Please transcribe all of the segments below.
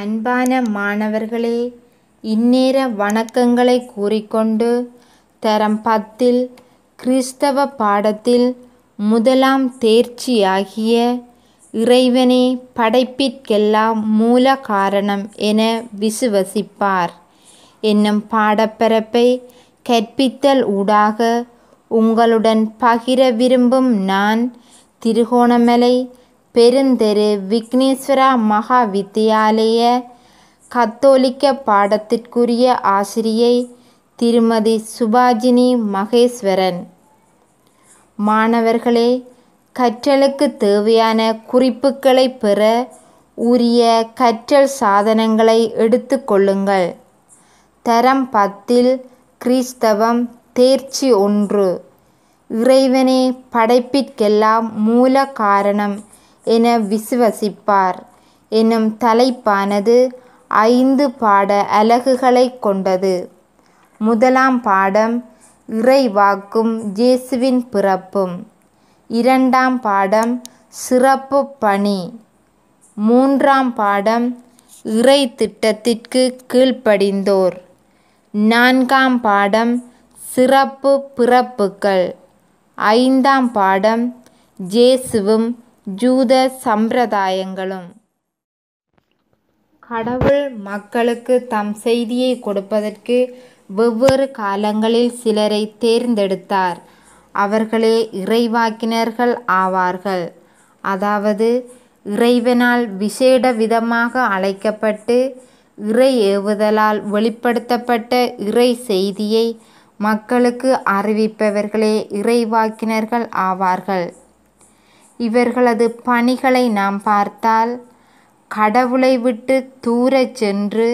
அன்பான மாணவர்களே இந்நேர வணக்கங்களை கூறிக்கொண்டு தரம் பத்தில் கிறிஸ்தவ பாடத்தில் முதலாம் தேர்ச்சியாகிய இறைவனே படைப்பிற்கெல்லாம் மூல காரணம் என விசுவசிப்பார் என்னும் பாடப்பரப்பை கற்பித்தல் ஊடாக உங்களுடன் பகிர விரும்பும் நான் திருகோணமலை பெருந்தெரு விக்னேஸ்வரா மகா வித்தியாலய கத்தோலிக்க பாடத்திற்குரிய ஆசிரியை திருமதி சுபாஜினி மகேஸ்வரன் மாணவர்களே கற்றலுக்கு தேவையான குறிப்புகளை பெற உரிய கற்றல் சாதனங்களை எடுத்துக்கொள்ளுங்கள் தரம் பத்தில் கிறிஸ்தவம் தேர்ச்சி ஒன்று இறைவனே படைப்பிற்கெல்லாம் மூல காரணம் என விசுவசிப்பார் எனும் தலைப்பானது ஐந்து பாட அலகுகளை கொண்டது முதலாம் பாடம் இறைவாக்கும் ஜேசுவின் பிறப்பும் இரண்டாம் பாடம் சிறப்பு பணி மூன்றாம் பாடம் இறை திட்டத்திற்கு கீழ்ப்படிந்தோர் நான்காம் பாடம் சிறப்பு பிறப்புகள் ஐந்தாம் பாடம் ஜேசுவும் ஜூத சம்பிரதாயங்களும் கடவுள் மக்களுக்கு தம் செய்தியை கொடுப்பதற்கு வெவ்வேறு காலங்களில் சிலரை தேர்ந்தெடுத்தார் அவர்களே இறைவாக்கினர்கள் ஆவார்கள் அதாவது இறைவனால் விசேட விதமாக அழைக்கப்பட்டு இறை ஏவுதலால் வெளிப்படுத்தப்பட்ட இறை செய்தியை மக்களுக்கு அறிவிப்பவர்களே இறைவாக்கினர்கள் ஆவார்கள் இவர்களது பணிகளை நாம் பார்த்தால் கடவுளை விட்டு தூரச் சென்று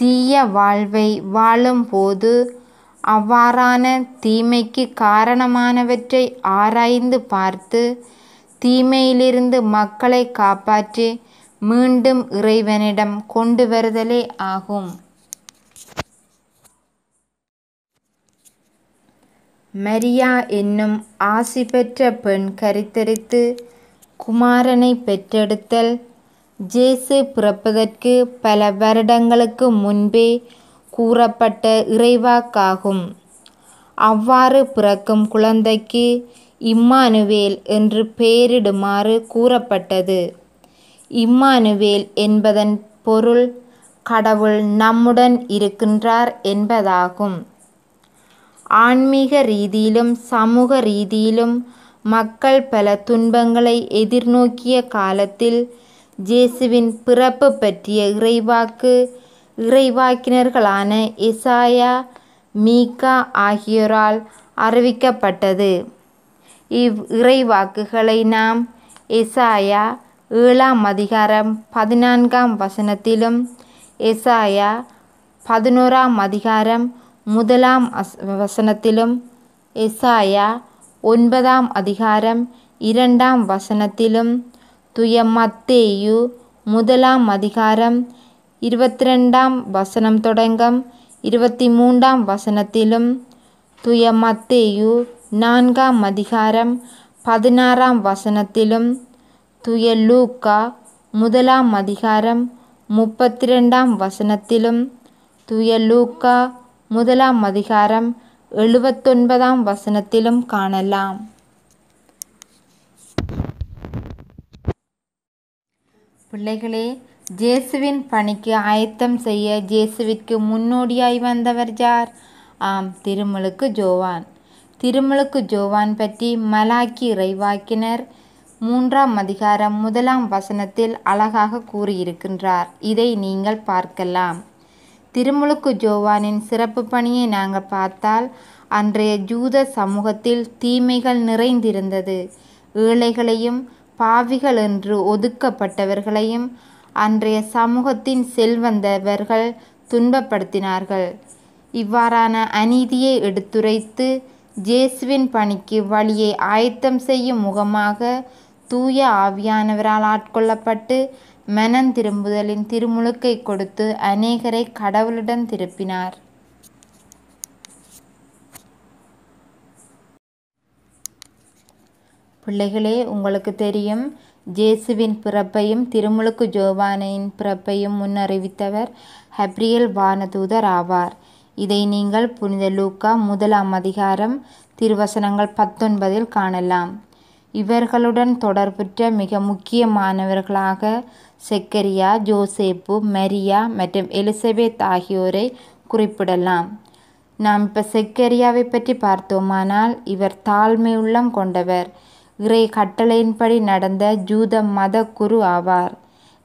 தீய வாழ்வை வாழும்போது அவ்வாறான தீமைக்கு காரணமானவற்றை ஆராய்ந்து பார்த்து தீமையிலிருந்து மக்களை காப்பாற்றி மீண்டும் இறைவனிடம் கொண்டு வருதலே ஆகும் மரியா என்னும் ஆசி பெற்ற பெண் கருத்தரித்து குமாரனை பெற்றெடுத்தல் ஜேசு பிறப்பதற்கு பல வருடங்களுக்கு முன்பே கூறப்பட்ட இறைவாக்காகும் அவ்வாறு பிறக்கும் குழந்தைக்கு இம்மானுவேல் என்று பெயரிடுமாறு கூறப்பட்டது இம்மானுவேல் என்பதன் பொருள் கடவுள் நம்முடன் இருக்கின்றார் என்பதாகும் ஆன்மீக ரீதியிலும் சமூக ரீதியிலும் மக்கள் பல துன்பங்களை எதிர்நோக்கிய காலத்தில் ஜேசுவின் பிறப்பு பற்றிய இறைவாக்கு இறைவாக்கினர்களான இசாயா மீகா ஆகியோரால் அறிவிக்கப்பட்டது இவ் இறைவாக்குகளை நாம் எசாயா ஏழாம் அதிகாரம் பதினான்காம் வசனத்திலும் எசாயா பதினோராம் அதிகாரம் முதலாம் அஸ் வசனத்திலும் எசாயா ஒன்பதாம் அதிகாரம் இரண்டாம் வசனத்திலும் துய மத்தேயு முதலாம் அதிகாரம் இருபத்தி ரெண்டாம் வசனம் தொடங்கம் இருபத்தி மூன்றாம் வசனத்திலும் துய மத்தேயு நான்காம் அதிகாரம் பதினாறாம் வசனத்திலும் துய லூக்கா முதலாம் அதிகாரம் முப்பத்தி ரெண்டாம் வசனத்திலும் துய லூக்கா முதலாம் அதிகாரம் எழுபத்தொன்பதாம் வசனத்திலும் காணலாம் பிள்ளைகளே ஜேசுவின் பணிக்கு ஆயத்தம் செய்ய ஜேசுவிற்கு முன்னோடியாய் வந்தவர் ஜார் ஆம் திருமலுக்கு ஜோவான் திருமலுக்கு ஜோவான் பற்றி மலாக்கி இறைவாக்கினர் மூன்றாம் அதிகாரம் முதலாம் வசனத்தில் அழகாக கூறியிருக்கின்றார் இதை நீங்கள் பார்க்கலாம் திருமுழுக்கு ஜோவானின் சிறப்பு பணியை நாங்கள் பார்த்தால் அன்றைய ஜூத சமூகத்தில் தீமைகள் நிறைந்திருந்தது ஏழைகளையும் பாவிகள் என்று ஒதுக்கப்பட்டவர்களையும் அன்றைய சமூகத்தின் செல்வந்தவர்கள் துன்பப்படுத்தினார்கள் இவ்வாறான அநீதியை எடுத்துரைத்து ஜேசுவின் பணிக்கு வழியை ஆயத்தம் செய்யும் முகமாக தூய ஆவியானவரால் ஆட்கொள்ளப்பட்டு மனம் திரும்புதலின் திருமுழுக்கை கொடுத்து அநேகரை கடவுளுடன் திருப்பினார் பிள்ளைகளே உங்களுக்கு தெரியும் ஜேசுவின் பிறப்பையும் திருமுழுக்கு ஜோவானையின் பிறப்பையும் முன்னறிவித்தவர் ஹப்ரியல் வானதூதர் ஆவார் இதை நீங்கள் புனித லூக்கா முதலாம் அதிகாரம் திருவசனங்கள் பத்தொன்பதில் காணலாம் இவர்களுடன் தொடர்புற்ற மிக முக்கியமானவர்களாக செக்கரியா ஜோசேப்பு மரியா மற்றும் எலிசபெத் ஆகியோரை குறிப்பிடலாம் நாம் இப்போ செக்கரியாவை பற்றி பார்த்தோமானால் இவர் தாழ்மை உள்ளம் கொண்டவர் இறை கட்டளையின்படி நடந்த ஜூத மத குரு ஆவார்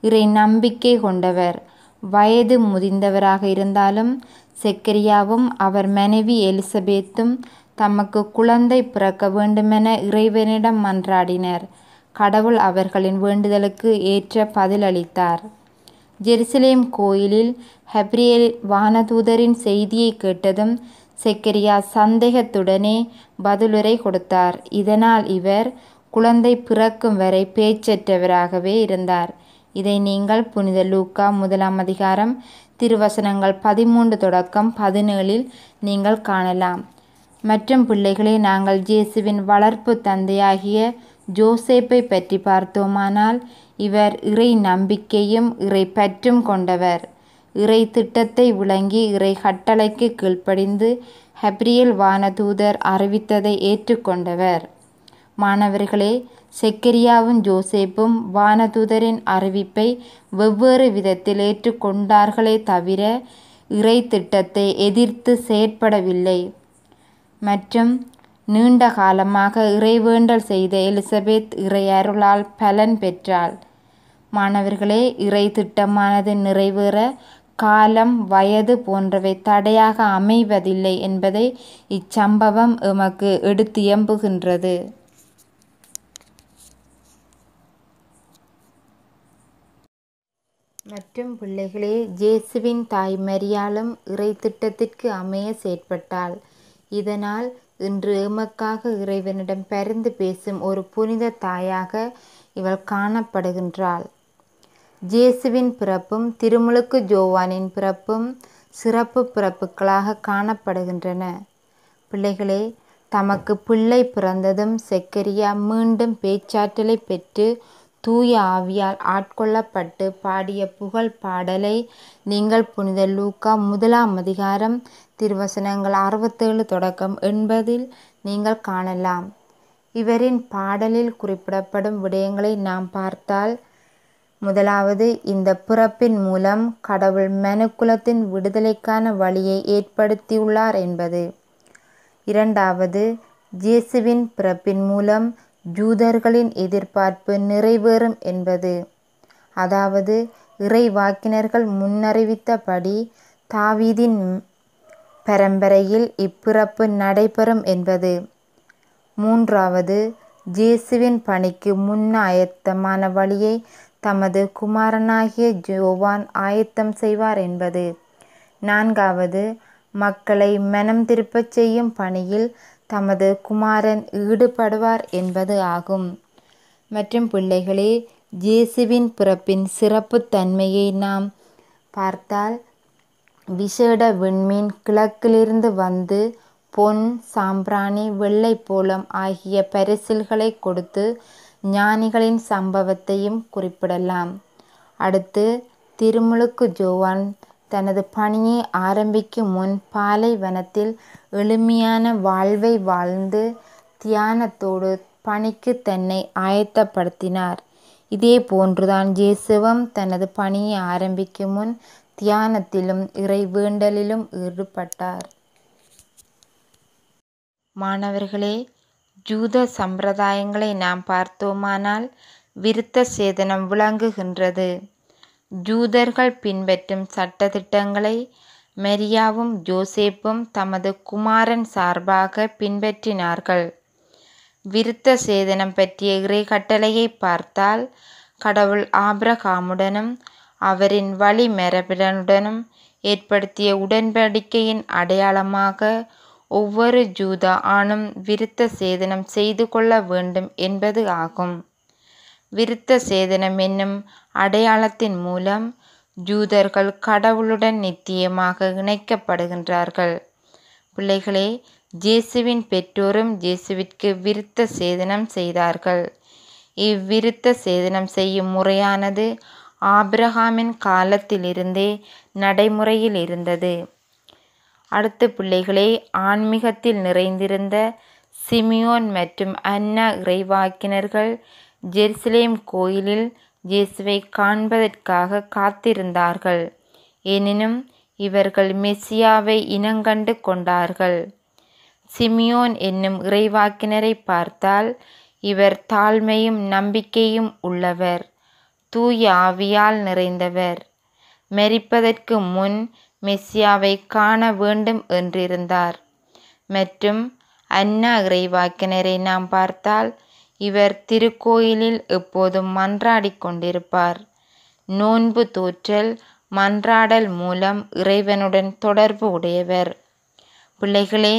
இறை நம்பிக்கை கொண்டவர் வயது முதிர்ந்தவராக இருந்தாலும் செக்கரியாவும் அவர் மனைவி எலிசபெத்தும் தமக்கு குழந்தை பிறக்க வேண்டுமென இறைவனிடம் மன்றாடினர் கடவுள் அவர்களின் வேண்டுதலுக்கு ஏற்ற பதிலளித்தார் ஜெருசலேம் கோயிலில் ஹெப்ரியல் வானதூதரின் செய்தியை கேட்டதும் செக்கரியா சந்தேகத்துடனே பதிலுரை கொடுத்தார் இதனால் இவர் குழந்தை பிறக்கும் வரை பேச்சற்றவராகவே இருந்தார் இதை நீங்கள் புனித லூக்கா முதலாம் அதிகாரம் திருவசனங்கள் பதிமூன்று தொடக்கம் பதினேழில் நீங்கள் காணலாம் மற்றும் பிள்ளைகளை நாங்கள் ஜேசுவின் வளர்ப்பு தந்தையாகிய ஜோசேப்பை பற்றி பார்த்தோமானால் இவர் இறை நம்பிக்கையும் இறை பற்றும் கொண்டவர் இறை திட்டத்தை விளங்கி இறை கட்டளைக்கு கீழ்ப்படிந்து ஹப்ரியல் வானதூதர் அறிவித்ததை ஏற்றுக்கொண்டவர் மாணவர்களே செக்கரியாவும் ஜோசேப்பும் வானதூதரின் அறிவிப்பை வெவ்வேறு விதத்தில் ஏற்றுக்கொண்டார்களே தவிர இறை திட்டத்தை எதிர்த்து செயற்படவில்லை மற்றும் நீண்ட காலமாக இறைவேண்டல் செய்த எலிசபெத் இறையருளால் பலன் பெற்றாள் மாணவர்களே இறை திட்டமானது நிறைவேற காலம் வயது போன்றவை தடையாக அமைவதில்லை என்பதை இச்சம்பவம் எமக்கு எடுத்தியம்புகின்றது மற்றும் பிள்ளைகளே ஜேசுவின் தாய் மரியாலும் இறை திட்டத்திற்கு அமைய செயற்பட்டாள் இதனால் இன்று எமக்காக இறைவனிடம் பரிந்து பேசும் ஒரு புனித தாயாக இவள் காணப்படுகின்றாள் ஜேசுவின் பிறப்பும் திருமுழுக்கு ஜோவானின் பிறப்பும் சிறப்பு பிறப்புகளாக காணப்படுகின்றன பிள்ளைகளே தமக்கு பிள்ளை பிறந்ததும் செக்கரியா மீண்டும் பேச்சாற்றலை பெற்று தூய ஆவியால் ஆட்கொள்ளப்பட்டு பாடிய புகழ் பாடலை நீங்கள் புனித லூக்கா முதலாம் அதிகாரம் திருவசனங்கள் அறுபத்தேழு தொடக்கம் என்பதில் நீங்கள் காணலாம் இவரின் பாடலில் குறிப்பிடப்படும் விடயங்களை நாம் பார்த்தால் முதலாவது இந்த பிறப்பின் மூலம் கடவுள் மெனுக்குலத்தின் விடுதலைக்கான வழியை ஏற்படுத்தியுள்ளார் என்பது இரண்டாவது ஜேசுவின் பிறப்பின் மூலம் ஜூதர்களின் எதிர்பார்ப்பு நிறைவேறும் என்பது அதாவது இறைவாக்கினர்கள் முன்னறிவித்தபடி தாவீதின் பரம்பரையில் இப்பிறப்பு நடைபெறும் என்பது மூன்றாவது ஜேசுவின் பணிக்கு ஆயத்தமான வழியை தமது குமாரனாகிய ஜோவான் ஆயத்தம் செய்வார் என்பது நான்காவது மக்களை மனம் திருப்பச் செய்யும் பணியில் தமது குமாரன் ஈடுபடுவார் என்பது ஆகும் மற்றும் பிள்ளைகளே ஜேசுவின் பிறப்பின் சிறப்பு தன்மையை நாம் பார்த்தால் விஷேட விண்மீன் கிழக்கிலிருந்து வந்து பொன் சாம்பிராணி வெள்ளை போலம் ஆகிய பரிசில்களை கொடுத்து ஞானிகளின் சம்பவத்தையும் குறிப்பிடலாம் அடுத்து திருமுழுக்கு ஜோவான் தனது பணியை ஆரம்பிக்கும் முன் பாலைவனத்தில் எளிமையான வாழ்வை வாழ்ந்து தியானத்தோடு பணிக்கு தன்னை ஆயத்தப்படுத்தினார் இதே போன்றுதான் இயேசுவும் தனது பணியை ஆரம்பிக்கும் முன் தியானத்திலும் இறைவேண்டலிலும் ஈடுபட்டார் மாணவர்களே ஜூத சம்பிரதாயங்களை நாம் பார்த்தோமானால் விருத்த சேதனம் விளங்குகின்றது ஜூதர்கள் பின்பற்றும் சட்டதிட்டங்களை மெரியாவும் ஜோசேப்பும் தமது குமாரன் சார்பாக பின்பற்றினார்கள் விருத்த சேதனம் பற்றிய கட்டளையை பார்த்தால் கடவுள் ஆபிரகாமுடனும் அவரின் வழி மரபிடனுடனும் ஏற்படுத்திய உடன்படிக்கையின் அடையாளமாக ஒவ்வொரு ஜூதா ஆணும் விருத்த சேதனம் செய்து கொள்ள வேண்டும் என்பது ஆகும் விருத்த சேதனம் என்னும் அடையாளத்தின் மூலம் ஜூதர்கள் கடவுளுடன் நித்தியமாக இணைக்கப்படுகின்றார்கள் பிள்ளைகளே ஜேசுவின் பெற்றோரும் ஜேசுவிற்கு விருத்த சேதனம் செய்தார்கள் இவ்விருத்த சேதனம் செய்யும் முறையானது ஆபிரஹாமின் காலத்திலிருந்தே நடைமுறையில் இருந்தது அடுத்த பிள்ளைகளே ஆன்மீகத்தில் நிறைந்திருந்த சிமியோன் மற்றும் அன்னா இறைவாக்கினர்கள் ஜெருசலேம் கோயிலில் இயேசுவை காண்பதற்காக காத்திருந்தார்கள் எனினும் இவர்கள் மெசியாவை இனங்கண்டு கொண்டார்கள் சிமியோன் என்னும் இறைவாக்கினரை பார்த்தால் இவர் தாழ்மையும் நம்பிக்கையும் உள்ளவர் தூய ஆவியால் நிறைந்தவர் மெரிப்பதற்கு முன் மெஸ்ஸியாவை காண வேண்டும் என்றிருந்தார் மற்றும் அன்னா இறைவாக்கினரை நாம் பார்த்தால் இவர் திருக்கோயிலில் எப்போதும் மன்றாடிக் கொண்டிருப்பார். நோன்பு தோற்றல் மன்றாடல் மூலம் இறைவனுடன் தொடர்பு உடையவர். பிள்ளைகளே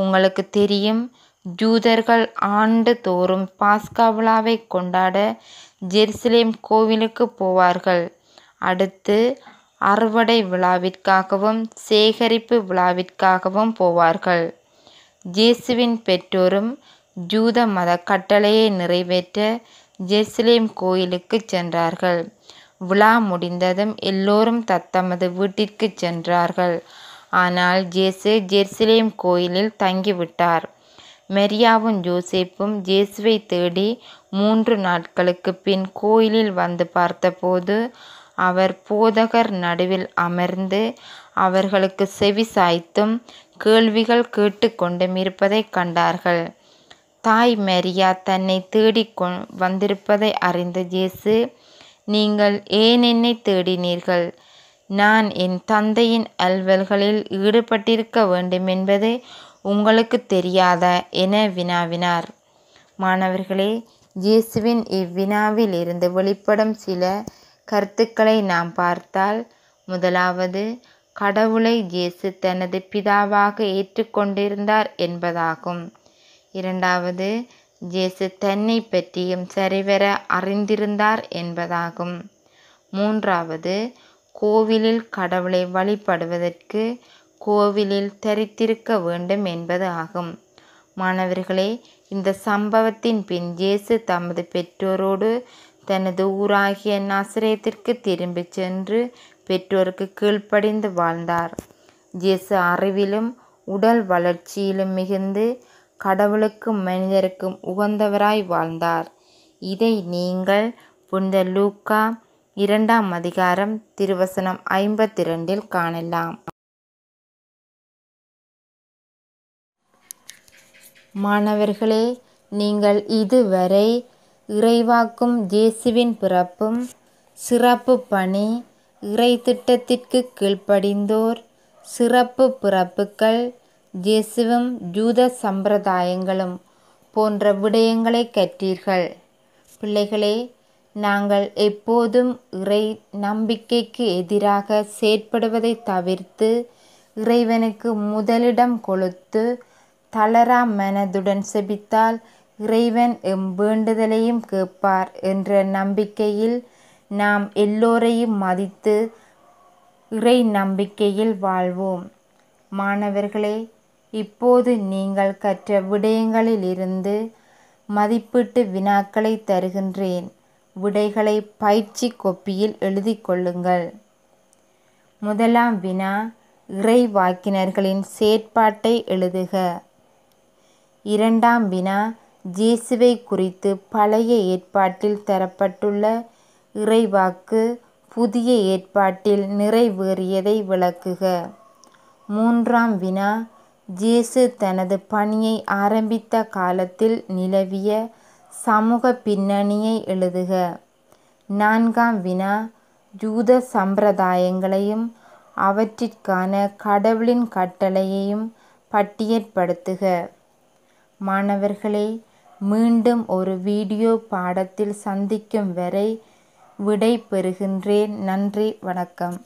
உங்களுக்கு தெரியும் ஜூதர்கள் ஆண்டு தோறும் பாஸ்கா விழாவைக் கொண்டாட ஜெருசலேம் கோவிலுக்கு போவார்கள். அடுத்து அறுவடை விழாவிற்காகவும் சேகரிப்பு விழாவிற்காகவும் போவார்கள். ஜேசுவின் பெற்றோரும் ஜூத மத கட்டளையை நிறைவேற்ற ஜெருசலேம் கோயிலுக்கு சென்றார்கள். விழா முடிந்ததும் எல்லோரும் தத்தமது வீட்டிற்கு சென்றார்கள். ஆனால் ஜேசு ஜெருசலேம் கோயிலில் தங்கிவிட்டார். மெரியாவும் ஜோசேப்பும் ஜேசுவை தேடி மூன்று நாட்களுக்குப் பின் கோயிலில் வந்து பார்த்தபோது அவர் போதகர் நடுவில் அமர்ந்து அவர்களுக்கு செவி சாய்த்தும் கேள்விகள் கொண்டும் இருப்பதை கண்டார்கள். தாய் மரியா தன்னை தேடிக் வந்திருப்பதை அறிந்த இயேசு நீங்கள் ஏன் என்னை தேடினீர்கள் நான் என் தந்தையின் அல்வல்களில் ஈடுபட்டிருக்க வேண்டும் என்பது உங்களுக்கு தெரியாத என வினாவினார் மாணவர்களே இயேசுவின் இவ்வினாவில் இருந்து வெளிப்படும் சில கருத்துக்களை நாம் பார்த்தால் முதலாவது கடவுளை இயேசு தனது பிதாவாக ஏற்றுக்கொண்டிருந்தார் என்பதாகும் இரண்டாவது இயேசு தன்னை பற்றியும் சரிவர அறிந்திருந்தார் என்பதாகும் மூன்றாவது கோவிலில் கடவுளை வழிபடுவதற்கு கோவிலில் தரித்திருக்க வேண்டும் என்பது ஆகும் மாணவர்களே இந்த சம்பவத்தின் பின் இயேசு தமது பெற்றோரோடு தனது ஊராகிய நசிரியத்திற்கு திரும்பி சென்று பெற்றோருக்கு கீழ்ப்படிந்து வாழ்ந்தார் இயேசு அறிவிலும் உடல் வளர்ச்சியிலும் மிகுந்து கடவுளுக்கும் மனிதருக்கும் உகந்தவராய் வாழ்ந்தார் இதை நீங்கள் புனித லூக்கா இரண்டாம் அதிகாரம் திருவசனம் ஐம்பத்தி ரெண்டில் காணலாம் மாணவர்களே நீங்கள் இதுவரை இறைவாக்கும் இயேசுவின் பிறப்பும் சிறப்பு பணி இறை திட்டத்திற்கு கீழ்ப்படிந்தோர் சிறப்பு பிறப்புகள் இயேசுவும் ஜூத சம்பிரதாயங்களும் போன்ற விடயங்களை கற்றீர்கள் பிள்ளைகளே நாங்கள் எப்போதும் இறை நம்பிக்கைக்கு எதிராக செயற்படுவதை தவிர்த்து இறைவனுக்கு முதலிடம் கொளுத்து தளரா மனதுடன் செபித்தால் இறைவன் எம் வேண்டுதலையும் கேட்பார் என்ற நம்பிக்கையில் நாம் எல்லோரையும் மதித்து இறை நம்பிக்கையில் வாழ்வோம் மாணவர்களே இப்போது நீங்கள் கற்ற விடயங்களிலிருந்து மதிப்பீட்டு வினாக்களை தருகின்றேன் விடைகளை பயிற்சி கொப்பியில் எழுதி கொள்ளுங்கள் முதலாம் வினா இறை வாக்கினர்களின் செயற்பாட்டை எழுதுக இரண்டாம் வினா ஜேசுவை குறித்து பழைய ஏற்பாட்டில் தரப்பட்டுள்ள இறைவாக்கு புதிய ஏற்பாட்டில் நிறைவேறியதை விளக்குக மூன்றாம் வினா இயேசு தனது பணியை ஆரம்பித்த காலத்தில் நிலவிய சமூக பின்னணியை எழுதுக நான்காம் வினா யூத சம்பிரதாயங்களையும் அவற்றிற்கான கடவுளின் கட்டளையையும் பட்டியற்படுத்துக மாணவர்களே மீண்டும் ஒரு வீடியோ பாடத்தில் சந்திக்கும் வரை விடை பெறுகின்றேன் நன்றி வணக்கம்